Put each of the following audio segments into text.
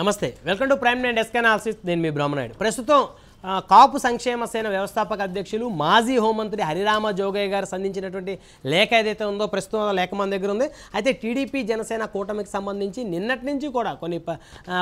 నమస్తే welcome to prime nine SK analysis నేను మీ బ్రహ్మనాయుడు ప్రస్తుతం కాపు సంక్షేమ సేన వ్యవస్థాపక అధ్యక్షులు మాజీ హోంమంత్రి హరిరామ జోగయ్య గారు సంధించినటువంటి లేఖ ఏదైతే ఉందో ప్రస్తుతం లేఖ మన దగ్గర ఉంది అయితే టీడీపీ జనసేన కూటమికి సంబంధించి నిన్నటి నుంచి కూడా కొన్ని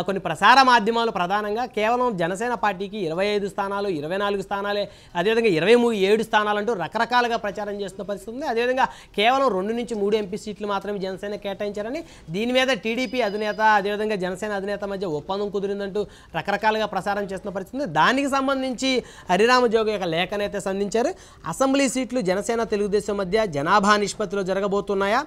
కొన్ని ప్రసార మాధ్యమాలు ప్రధానంగా కేవలం జనసేన పార్టీకి ఇరవై ఐదు స్థానాలు ఇరవై నాలుగు స్థానాలే అదేవిధంగా ఇరవై మూడు ఏడు స్థానాలంటూ రకరకాలుగా ప్రచారం చేస్తున్న పరిస్థితి ఉంది అదేవిధంగా కేవలం రెండు నుంచి మూడు ఎంపీ సీట్లు మాత్రమే జనసేన కేటాయించారని దీని మీద టీడీపీ అధినేత అదేవిధంగా జనసేన అధినేత మధ్య ఒప్పందం కుదిరిందంటూ రకరకాలుగా ప్రసారం చేస్తున్న పరిస్థితి ఉంది దానికి సంబంధించి హరిరామజోగ యొక్క లేఖనైతే సంధించారు అసెంబ్లీ సీట్లు జనసేన తెలుగుదేశం మధ్య జనాభా నిష్పత్తిలో జరగబోతున్నాయా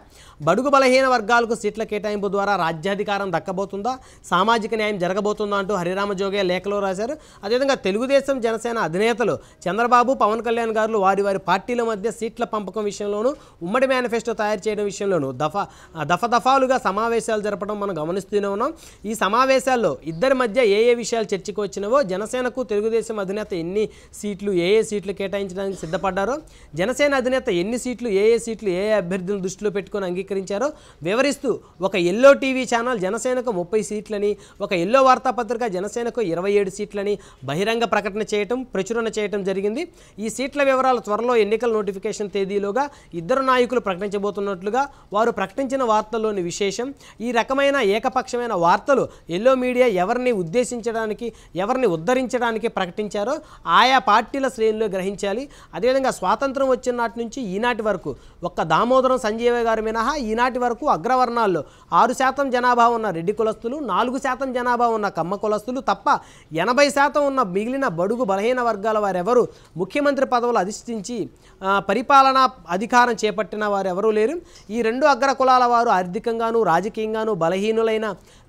బడుగు బలహీన వర్గాలకు సీట్ల కేటాయింపు ద్వారా రాజ్యాధికారం దక్కబోతుందా సామాజిక న్యాయం జరగబోతుందా అంటూ హరిరామ లేఖలో రాశారు అదేవిధంగా తెలుగుదేశం జనసేన అధినేతలు చంద్రబాబు పవన్ కళ్యాణ్ గారు వారి వారి పార్టీల మధ్య సీట్ల పంపకం విషయంలోనూ ఉమ్మడి మేనిఫెస్టో తయారు చేయడం విషయంలోనూ దఫా దఫదఫాలుగా సమావేశాలు జరపడం మనం గమనిస్తూనే ఉన్నాం ఈ సమావేశాల్లో ఇద్దరి మధ్య ఏ ఏ విషయాలు చర్చకు వచ్చినవో జనసేనకు తెలుగుదేశం తెలుగుదేశం అధినేత ఎన్ని సీట్లు ఏ ఏ సీట్లు కేటాయించడానికి సిద్ధపడ్డారో జనసేన అధినేత ఎన్ని సీట్లు ఏ ఏ సీట్లు ఏ ఏ అభ్యర్థులను దృష్టిలో పెట్టుకొని అంగీకరించారో వివరిస్తూ ఒక ఎల్లో టీవీ ఛానల్ జనసేనకు ముప్పై సీట్లని ఒక ఎల్లో వార్తాపత్రిక జనసేనకు ఇరవై ఏడు సీట్లని బహిరంగ ప్రకటన చేయటం ప్రచురణ చేయటం జరిగింది ఈ సీట్ల వివరాలు త్వరలో ఎన్నికల నోటిఫికేషన్ తేదీలోగా ఇద్దరు నాయకులు ప్రకటించబోతున్నట్లుగా వారు ప్రకటించిన వార్తల్లోని విశేషం ఈ రకమైన ఏకపక్షమైన వార్తలు ఎల్లో మీడియా ఎవరిని ఉద్దేశించడానికి ఎవరిని ఉద్ధరించడానికి ప్రకటి ప్రకటించారో ఆయా పార్టీల శ్రేణిలో గ్రహించాలి అదేవిధంగా స్వాతంత్రం వచ్చిన నాటి నుంచి ఈనాటి వరకు ఒక్క దామోదరం సంజీవ గారి మినహా ఈనాటి వరకు అగ్రవర్ణాల్లో ఆరు శాతం జనాభా ఉన్న రెడ్డి కులస్తులు నాలుగు శాతం జనాభా ఉన్న కమ్మ కులస్తులు తప్ప ఎనభై శాతం ఉన్న మిగిలిన బడుగు బలహీన వర్గాల వారెవరు ముఖ్యమంత్రి పదవులు అధిష్ఠించి పరిపాలనా అధికారం చేపట్టిన వారెవరూ లేరు ఈ రెండు అగ్ర కులాల వారు ఆర్థికంగాను రాజకీయంగాను బలహీనులైన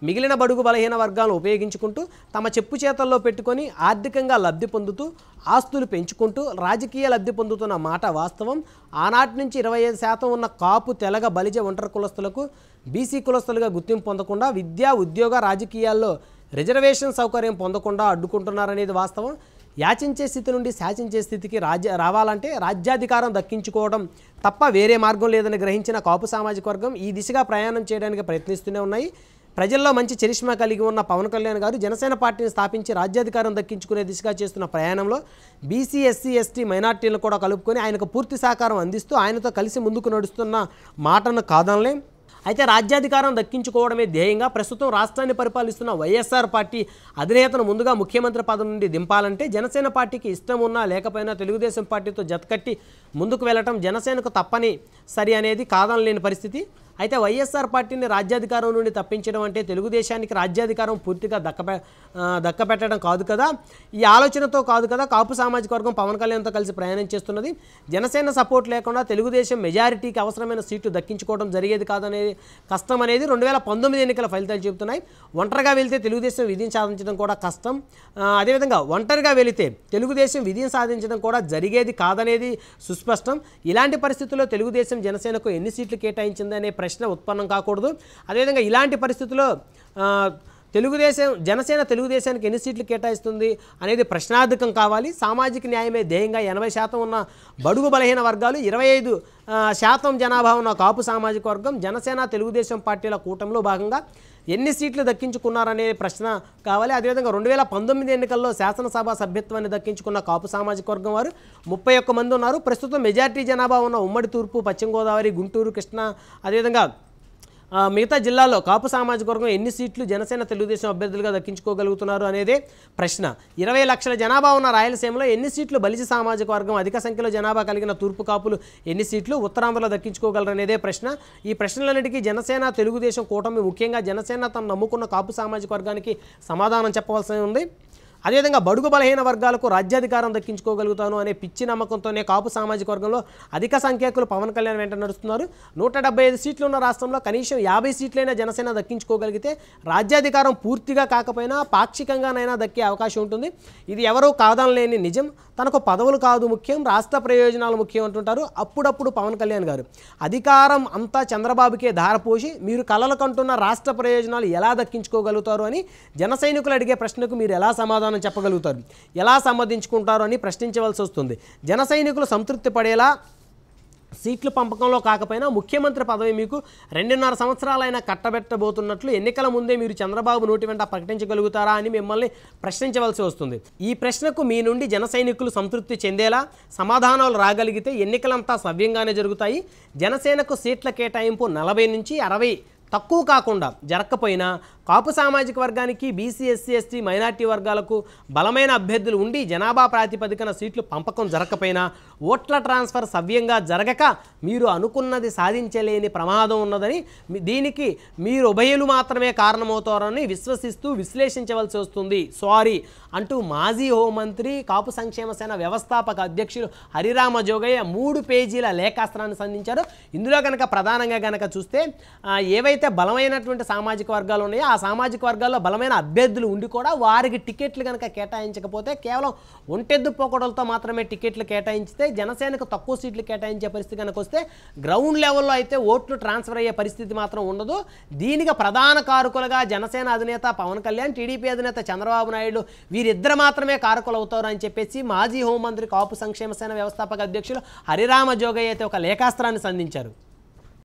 మిగిలిన బడుగు బలహీన వర్గాలను ఉపయోగించుకుంటూ తమ చెప్పు చేతల్లో పెట్టుకొని ఆర్థికంగా లబ్ధి పొందుతూ ఆస్తులు పెంచుకుంటూ రాజకీయ లబ్ధి పొందుతున్న మాట వాస్తవం ఆనాటి నుంచి ఇరవై ఐదు శాతం ఉన్న కాపు తెలగ బలిజ ఒంటరి కులస్తులకు బీసీ కులస్తులుగా గుర్తింపు పొందకుండా విద్యా ఉద్యోగ రాజకీయాల్లో రిజర్వేషన్ సౌకర్యం పొందకుండా అడ్డుకుంటున్నారనేది వాస్తవం యాచించే స్థితి నుండి శాచించే స్థితికి రాజ్య రావాలంటే రాజ్యాధికారం దక్కించుకోవడం తప్ప వేరే మార్గం లేదని గ్రహించిన కాపు సామాజిక వర్గం ఈ దిశగా ప్రయాణం చేయడానికి ప్రయత్నిస్తూనే ఉన్నాయి ప్రజల్లో మంచి చరిష్మా కలిగి ఉన్న పవన్ కళ్యాణ్ గారు జనసేన పార్టీని స్థాపించి రాజ్యాధికారం దక్కించుకునే దిశగా చేస్తున్న ప్రయాణంలో బీసీ ఎస్సీ ఎస్టీ మైనార్టీలను కూడా కలుపుకొని ఆయనకు పూర్తి సహకారం అందిస్తూ ఆయనతో కలిసి ముందుకు నడుస్తున్న మాటను కాదనలే అయితే రాజ్యాధికారం దక్కించుకోవడమే ధ్యేయంగా ప్రస్తుతం రాష్ట్రాన్ని పరిపాలిస్తున్న వైఎస్ఆర్ పార్టీ అధినేతను ముందుగా ముఖ్యమంత్రి పదవి నుండి దింపాలంటే జనసేన పార్టీకి ఇష్టం ఉన్నా లేకపోయినా తెలుగుదేశం పార్టీతో జతకట్టి ముందుకు వెళ్ళటం జనసేనకు తప్పని సరి అనేది లేని పరిస్థితి అయితే వైఎస్ఆర్ పార్టీని రాజ్యాధికారం నుండి తప్పించడం అంటే తెలుగుదేశానికి రాజ్యాధికారం పూర్తిగా దక్కపె దక్కపెట్టడం కాదు కదా ఈ ఆలోచనతో కాదు కదా కాపు సామాజిక వర్గం పవన్ కళ్యాణ్తో కలిసి ప్రయాణం చేస్తున్నది జనసేన సపోర్ట్ లేకుండా తెలుగుదేశం మెజారిటీకి అవసరమైన సీట్లు దక్కించుకోవడం జరిగేది కాదనేది కష్టం అనేది రెండు వేల పంతొమ్మిది ఎన్నికల ఫలితాలు చెబుతున్నాయి ఒంటరిగా వెళితే తెలుగుదేశం విధిని సాధించడం కూడా కష్టం అదేవిధంగా ఒంటరిగా వెళితే తెలుగుదేశం విధిని సాధించడం కూడా జరిగేది కాదనేది సుస్పష్టం ఇలాంటి పరిస్థితుల్లో తెలుగుదేశం జనసేనకు ఎన్ని సీట్లు కేటాయించిందనే ప్రశ్న ప్రశ్న ఉత్పన్నం కాకూడదు అదేవిధంగా ఇలాంటి పరిస్థితుల్లో తెలుగుదేశం జనసేన తెలుగుదేశానికి ఎన్ని సీట్లు కేటాయిస్తుంది అనేది ప్రశ్నార్థకం కావాలి సామాజిక న్యాయమే ధ్యేయంగా ఎనభై శాతం ఉన్న బడుగు బలహీన వర్గాలు ఇరవై ఐదు శాతం జనాభా ఉన్న కాపు సామాజిక వర్గం జనసేన తెలుగుదేశం పార్టీల కూటమిలో భాగంగా ఎన్ని సీట్లు దక్కించుకున్నారనే ప్రశ్న కావాలి అదేవిధంగా రెండు వేల పంతొమ్మిది ఎన్నికల్లో శాసనసభ సభ్యత్వాన్ని దక్కించుకున్న కాపు సామాజిక వర్గం వారు ముప్పై ఒక్క మంది ఉన్నారు ప్రస్తుతం మెజార్టీ జనాభా ఉన్న ఉమ్మడి తూర్పు పశ్చిమ గోదావరి గుంటూరు కృష్ణా అదేవిధంగా మిగతా జిల్లాలో కాపు సామాజిక వర్గం ఎన్ని సీట్లు జనసేన తెలుగుదేశం అభ్యర్థులుగా దక్కించుకోగలుగుతున్నారు అనేదే ప్రశ్న ఇరవై లక్షల జనాభా ఉన్న రాయలసీమలో ఎన్ని సీట్లు బలిజ సామాజిక వర్గం అధిక సంఖ్యలో జనాభా కలిగిన తూర్పు కాపులు ఎన్ని సీట్లు ఉత్తరాంధ్రలో దక్కించుకోగలరు అనేదే ప్రశ్న ఈ ప్రశ్నలన్నిటికీ జనసేన తెలుగుదేశం కూటమి ముఖ్యంగా జనసేన తను నమ్ముకున్న కాపు సామాజిక వర్గానికి సమాధానం చెప్పవలసి ఉంది అదేవిధంగా బడుగు బలహీన వర్గాలకు రాజ్యాధికారం దక్కించుకోగలుగుతాను అనే పిచ్చి నమ్మకంతోనే కాపు సామాజిక వర్గంలో అధిక సంఖ్యాకులు పవన్ కళ్యాణ్ వెంట నడుస్తున్నారు నూట డెబ్బై ఐదు సీట్లు ఉన్న రాష్ట్రంలో కనీసం యాభై సీట్లైనా జనసేన దక్కించుకోగలిగితే రాజ్యాధికారం పూర్తిగా కాకపోయినా పాక్షికంగానైనా దక్కే అవకాశం ఉంటుంది ఇది ఎవరూ కాదనలేని నిజం తనకు పదవులు కాదు ముఖ్యం రాష్ట్ర ప్రయోజనాలు ముఖ్యం అంటుంటారు అప్పుడప్పుడు పవన్ కళ్యాణ్ గారు అధికారం అంతా చంద్రబాబుకే ధారపోసి మీరు కలలు కంటున్న రాష్ట్ర ప్రయోజనాలు ఎలా దక్కించుకోగలుగుతారు అని జన అడిగే ప్రశ్నకు మీరు ఎలా సమాధానం సమాధానం చెప్పగలుగుతారు ఎలా సంబంధించుకుంటారు అని ప్రశ్నించవలసి వస్తుంది జన సంతృప్తి పడేలా సీట్ల పంపకంలో కాకపోయినా ముఖ్యమంత్రి పదవి మీకు రెండున్నర సంవత్సరాలైనా కట్టబెట్టబోతున్నట్లు ఎన్నికల ముందే మీరు చంద్రబాబు నోటి వెంట ప్రకటించగలుగుతారా అని మిమ్మల్ని ప్రశ్నించవలసి వస్తుంది ఈ ప్రశ్నకు మీ నుండి జన సంతృప్తి చెందేలా సమాధానాలు రాగలిగితే ఎన్నికలంతా సవ్యంగానే జరుగుతాయి జనసేనకు సీట్ల కేటాయింపు నలభై నుంచి అరవై తక్కువ కాకుండా జరగకపోయినా కాపు సామాజిక వర్గానికి బీసీ ఎస్సీ ఎస్టీ మైనార్టీ వర్గాలకు బలమైన అభ్యర్థులు ఉండి జనాభా ప్రాతిపదికన సీట్లు పంపకం జరగకపోయినా ఓట్ల ట్రాన్స్ఫర్ సవ్యంగా జరగక మీరు అనుకున్నది సాధించలేని ప్రమాదం ఉన్నదని దీనికి మీరు ఉభయలు మాత్రమే కారణమవుతారని విశ్వసిస్తూ విశ్లేషించవలసి వస్తుంది సారీ అంటూ మాజీ హోంమంత్రి కాపు సంక్షేమ సేన వ్యవస్థాపక అధ్యక్షులు హరిరామ జోగయ్య మూడు పేజీల లేఖాస్త్రాన్ని సంధించారు ఇందులో కనుక ప్రధానంగా కనుక చూస్తే ఏవైతే బలమైనటువంటి సామాజిక వర్గాలు ఉన్నాయో ఆ సామాజిక వర్గాల్లో బలమైన అభ్యర్థులు ఉండి కూడా వారికి టికెట్లు కనుక కేటాయించకపోతే కేవలం ఒంటెద్దు పోకడలతో మాత్రమే టికెట్లు కేటాయించితే జనసేనకు తక్కువ సీట్లు కేటాయించే పరిస్థితి కనుక వస్తే గ్రౌండ్ లెవెల్లో అయితే ఓట్లు ట్రాన్స్ఫర్ అయ్యే పరిస్థితి మాత్రం ఉండదు దీనికి ప్రధాన కారకులుగా జనసేన అధినేత పవన్ కళ్యాణ్ టీడీపీ అధినేత చంద్రబాబు నాయుడు వీరిద్దరు మాత్రమే కారకులు అవుతారు అని చెప్పేసి మాజీ హోంమంత్రి కాపు సంక్షేమ సేన వ్యవస్థాపక అధ్యక్షులు హరిరామ జోగయ్య అయితే ఒక లేఖాస్త్రాన్ని సంధించారు